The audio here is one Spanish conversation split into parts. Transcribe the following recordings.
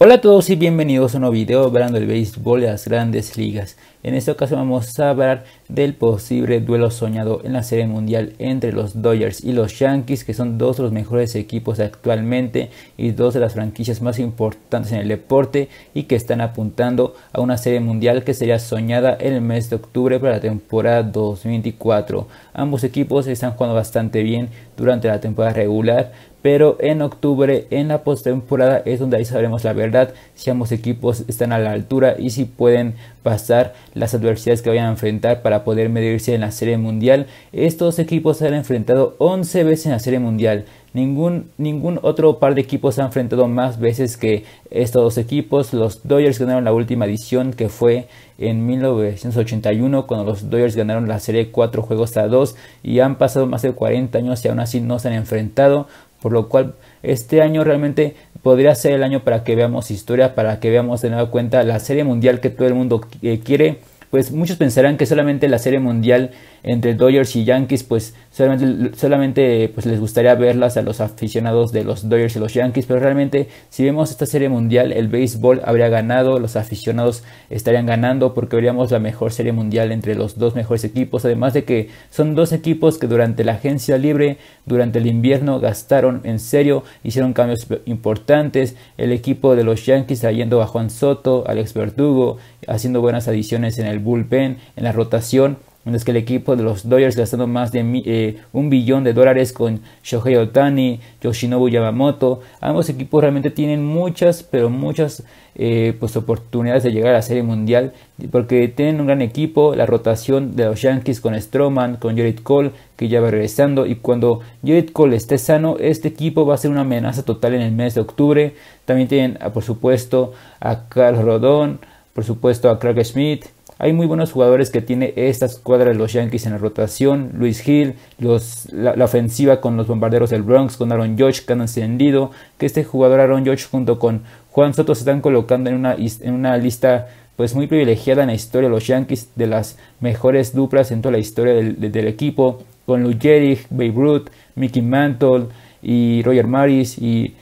Hola a todos y bienvenidos a un nuevo video hablando del béisbol de las grandes ligas. En este caso vamos a hablar del posible duelo soñado en la Serie Mundial entre los Dodgers y los Yankees, que son dos de los mejores equipos actualmente y dos de las franquicias más importantes en el deporte y que están apuntando a una Serie Mundial que sería soñada en el mes de octubre para la temporada 2024. Ambos equipos están jugando bastante bien durante la temporada regular, pero en octubre en la postemporada es donde ahí sabremos la verdad si ambos equipos están a la altura y si pueden pasar las adversidades que vayan a enfrentar para poder medirse en la Serie Mundial. Estos equipos se han enfrentado 11 veces en la Serie Mundial. Ningún, ningún otro par de equipos se ha enfrentado más veces que estos dos equipos. Los Dodgers ganaron la última edición que fue en 1981 cuando los Dodgers ganaron la serie 4 juegos a 2 y han pasado más de 40 años y aún así no se han enfrentado. Por lo cual este año realmente podría ser el año para que veamos historia, para que veamos de nueva cuenta la serie mundial que todo el mundo eh, quiere. Pues muchos pensarán que solamente la serie mundial entre Dodgers y Yankees, pues solamente, pues, les gustaría verlas a los aficionados de los Dodgers y los Yankees, pero realmente si vemos esta serie mundial, el béisbol habría ganado, los aficionados estarían ganando porque veríamos la mejor serie mundial entre los dos mejores equipos, además de que son dos equipos que durante la agencia libre, durante el invierno, gastaron en serio, hicieron cambios importantes, el equipo de los Yankees trayendo a Juan Soto, Alex Verdugo, haciendo buenas adiciones en el bullpen, en la rotación, Mientras que el equipo de los Dodgers gastando más de eh, un billón de dólares con Shohei Otani, Yoshinobu Yamamoto. Ambos equipos realmente tienen muchas, pero muchas eh, pues, oportunidades de llegar a la Serie Mundial porque tienen un gran equipo. La rotación de los Yankees con Stroman, con Jared Cole, que ya va regresando. Y cuando Jared Cole esté sano, este equipo va a ser una amenaza total en el mes de octubre. También tienen, ah, por supuesto, a Carl Rodón, por supuesto, a Craig Smith hay muy buenos jugadores que tiene esta escuadra de los Yankees en la rotación. Luis Hill, los, la, ofensiva con los bombarderos del Bronx, con Aaron George que han encendido. Que este jugador Aaron George junto con Juan Soto se están colocando en una, en una lista pues muy privilegiada en la historia de los Yankees, de las mejores duplas en toda la historia del, equipo. Con Lou jerich Babe Ruth, Mickey Mantle y Roger Maris y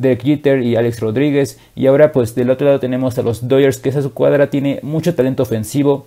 Derek Jeter y Alex Rodríguez. Y ahora pues del otro lado tenemos a los Dodgers, que esa escuadra cuadra tiene mucho talento ofensivo,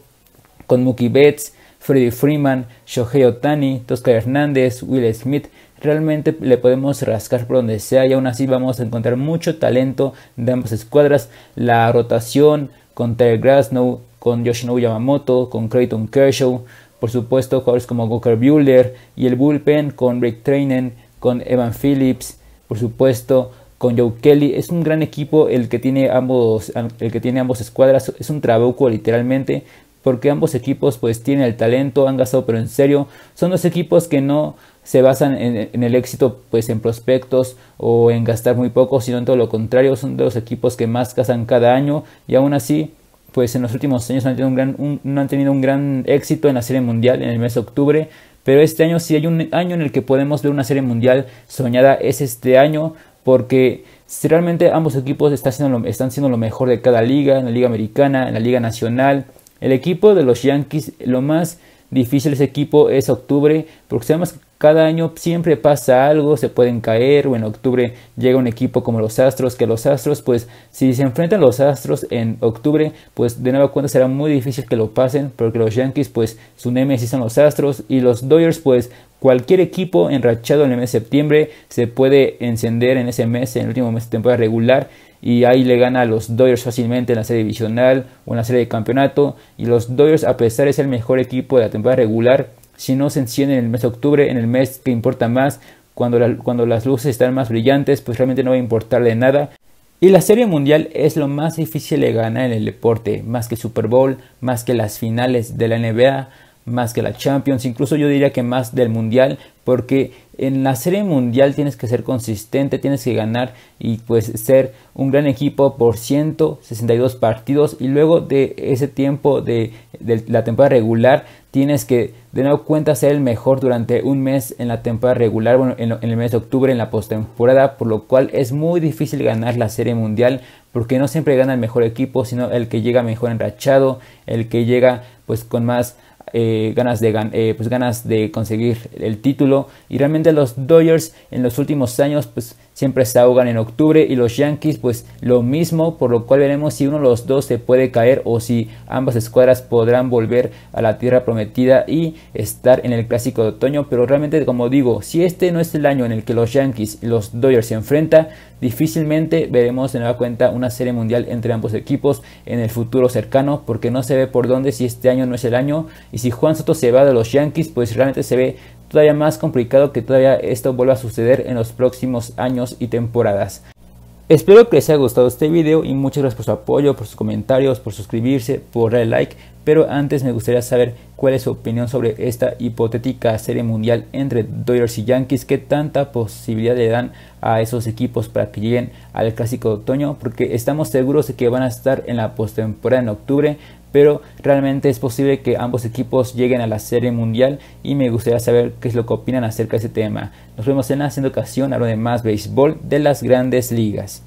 con Mookie Betts, Freddie Freeman, Shohei Otani, Tosca Hernández, Will Smith. Realmente le podemos rascar por donde sea y aún así vamos a encontrar mucho talento de ambas escuadras. La rotación con Terry Grasnow, con Yoshinobu Yamamoto, con Creighton Kershaw, por supuesto jugadores como Goker Buehler y el bullpen con Rick Trainen, con Evan Phillips, por supuesto con Joe Kelly. Es un gran equipo el que tiene ambos, el que tiene ambos escuadras. Es un trabuco literalmente porque ambos equipos pues tienen el talento, han gastado pero en serio. Son dos equipos que no se basan en, el éxito pues en prospectos o en gastar muy poco, sino en todo lo contrario, son de los equipos que más gastan cada año y aún así pues en los últimos años han tenido un gran, no han tenido un gran éxito en la Serie Mundial en el mes de octubre, pero este año si hay un año en el que podemos ver una Serie Mundial soñada es este año, porque realmente ambos equipos están siendo, lo, están siendo lo mejor de cada liga, en la liga americana, en la liga nacional. El equipo de los Yankees, lo más difícil de ese equipo es octubre, porque sabemos que cada año siempre pasa algo, se pueden caer, o en octubre llega un equipo como los Astros, que los Astros, pues si se enfrentan los Astros en octubre, pues de nueva cuenta será muy difícil que lo pasen, porque los Yankees, pues su nemesis son los Astros, y los Dodgers, pues Cualquier equipo enrachado en el mes de septiembre se puede encender en ese mes, en el último mes de temporada regular, y ahí le gana a los Dodgers fácilmente en la serie divisional o en la serie de campeonato. Y los Dodgers, a pesar de ser el mejor equipo de la temporada regular, si no se enciende en el mes de octubre, en el mes que importa más, cuando, cuando las luces están más brillantes, pues realmente no va a importarle nada. Y la Serie Mundial es lo más difícil de ganar en el deporte, más que Super Bowl, más que las finales de la NBA, más que la Champions, incluso yo diría que más del Mundial, porque en la serie mundial tienes que ser consistente, tienes que ganar y pues ser un gran equipo por 162 partidos y luego de ese tiempo de, la temporada regular tienes que de nuevo cuenta ser el mejor durante un mes en la temporada regular, bueno, en, en el mes de octubre en la postemporada, por lo cual es muy difícil ganar la serie mundial porque no siempre gana el mejor equipo, sino el que llega mejor enrachado, el que llega pues con más eh, ganas, de, eh, pues ganas de conseguir el título. Y realmente los Dodgers en los últimos años pues siempre se ahogan en octubre y los Yankees pues lo mismo, por lo cual veremos si uno de los dos se puede caer o si ambas escuadras podrán volver a la tierra prometida y estar en el clásico de otoño. Pero realmente como digo, si este no es el año en el que los Yankees y los Dodgers se enfrentan, difícilmente veremos de la cuenta una serie mundial entre ambos equipos en el futuro cercano porque no se ve por dónde si este año no es el año y si Juan Soto se va de los Yankees, pues realmente se ve todavía más complicado que todavía esto vuelva a suceder en los próximos años y temporadas. Espero que les haya gustado este video y muchas gracias por su apoyo, por sus comentarios, por suscribirse, por darle like, pero antes me gustaría saber cuál es su opinión sobre esta hipotética serie mundial entre Dodgers y Yankees, qué tanta posibilidad le dan a esos equipos para que lleguen al clásico de otoño, porque estamos seguros de que van a estar en la postemporada en octubre, pero realmente es posible que ambos equipos lleguen a la Serie Mundial y me gustaría saber qué es lo que opinan acerca de ese tema. Nos vemos en la siguiente ocasión, a de más béisbol de las grandes ligas.